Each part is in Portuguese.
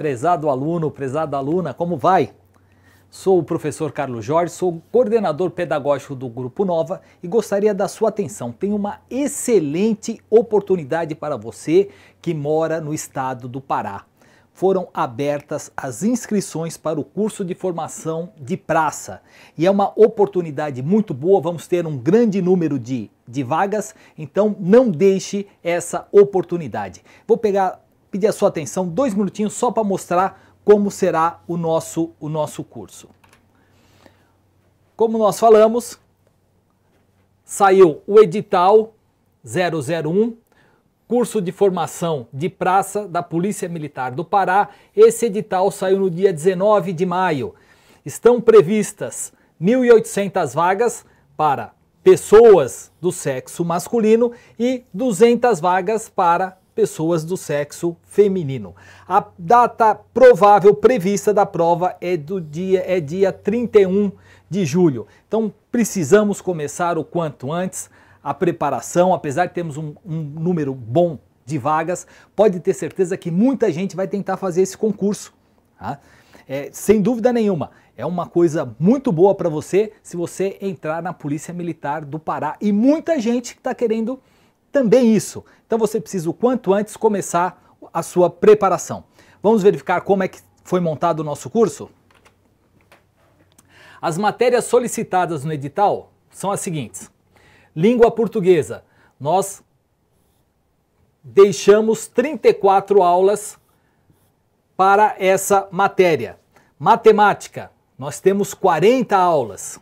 Prezado aluno, prezada aluna, como vai? Sou o professor Carlos Jorge, sou coordenador pedagógico do Grupo Nova e gostaria da sua atenção. Tenho uma excelente oportunidade para você que mora no estado do Pará. Foram abertas as inscrições para o curso de formação de praça e é uma oportunidade muito boa. Vamos ter um grande número de de vagas, então não deixe essa oportunidade. Vou pegar pedir a sua atenção, dois minutinhos só para mostrar como será o nosso, o nosso curso. Como nós falamos, saiu o edital 001, curso de formação de praça da Polícia Militar do Pará. Esse edital saiu no dia 19 de maio. Estão previstas 1.800 vagas para pessoas do sexo masculino e 200 vagas para pessoas do sexo feminino. A data provável prevista da prova é do dia é dia 31 de julho. Então precisamos começar o quanto antes a preparação, apesar de termos um, um número bom de vagas, pode ter certeza que muita gente vai tentar fazer esse concurso. Tá? É, sem dúvida nenhuma, é uma coisa muito boa para você se você entrar na Polícia Militar do Pará. E muita gente que está querendo também isso. Então você precisa o quanto antes começar a sua preparação. Vamos verificar como é que foi montado o nosso curso? As matérias solicitadas no edital são as seguintes: língua portuguesa. Nós deixamos 34 aulas para essa matéria. Matemática, nós temos 40 aulas.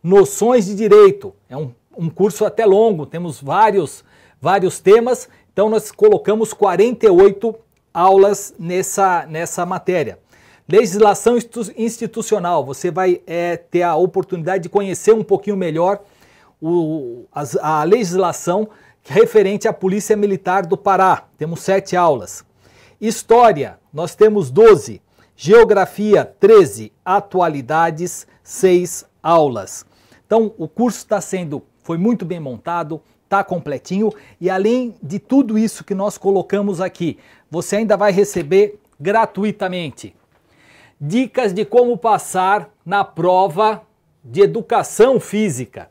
Noções de direito, é um, um curso até longo, temos vários vários temas. Então nós colocamos 48 aulas nessa, nessa matéria. Legislação institucional, você vai é, ter a oportunidade de conhecer um pouquinho melhor o, a, a legislação referente à Polícia Militar do Pará. Temos sete aulas. História, nós temos 12. Geografia, 13. Atualidades, 6 aulas. Então, o curso está sendo, foi muito bem montado, tá completinho e além de tudo isso que nós colocamos aqui, você ainda vai receber gratuitamente dicas de como passar na prova de educação física.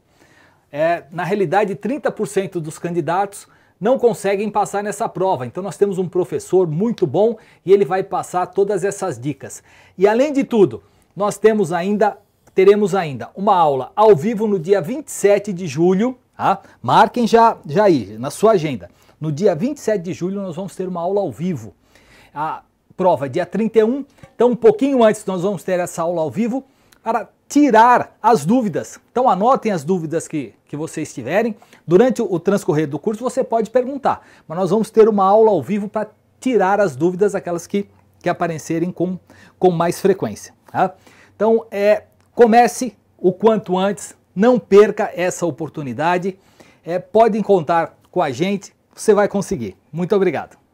É, na realidade, 30% dos candidatos não conseguem passar nessa prova. Então nós temos um professor muito bom e ele vai passar todas essas dicas. E além de tudo, nós temos ainda teremos ainda uma aula ao vivo no dia 27 de julho Tá? Marquem já, já aí, na sua agenda. No dia 27 de julho nós vamos ter uma aula ao vivo. A prova é dia 31, então um pouquinho antes nós vamos ter essa aula ao vivo para tirar as dúvidas. Então anotem as dúvidas que, que vocês tiverem. Durante o transcorrer do curso você pode perguntar, mas nós vamos ter uma aula ao vivo para tirar as dúvidas, aquelas que, que aparecerem com, com mais frequência. Tá? Então é, comece o quanto antes, não perca essa oportunidade. É, podem contar com a gente, você vai conseguir. Muito obrigado.